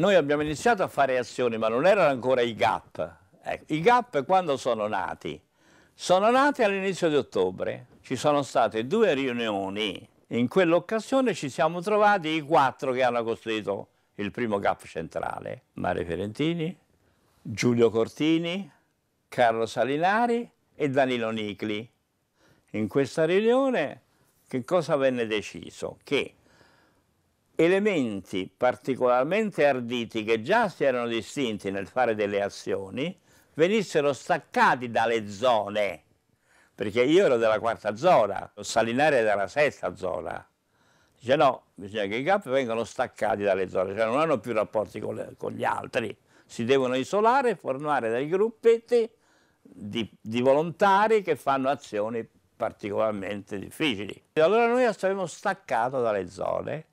noi abbiamo iniziato a fare azioni, ma non erano ancora i GAP. Ecco, I GAP quando sono nati? Sono nati all'inizio di ottobre, ci sono state due riunioni, in quell'occasione ci siamo trovati i quattro che hanno costruito il primo GAP centrale, Mario Ferentini, Giulio Cortini, Carlo Salinari e Danilo Nicli. In questa riunione che cosa venne deciso? Che elementi particolarmente arditi che già si erano distinti nel fare delle azioni venissero staccati dalle zone, perché io ero della quarta zona, Salinare era della sesta zona. Dice no, bisogna che i GAP vengano staccati dalle zone, cioè non hanno più rapporti con, le, con gli altri, si devono isolare e formare dei gruppetti di, di volontari che fanno azioni particolarmente difficili. Allora noi saremmo staccato dalle zone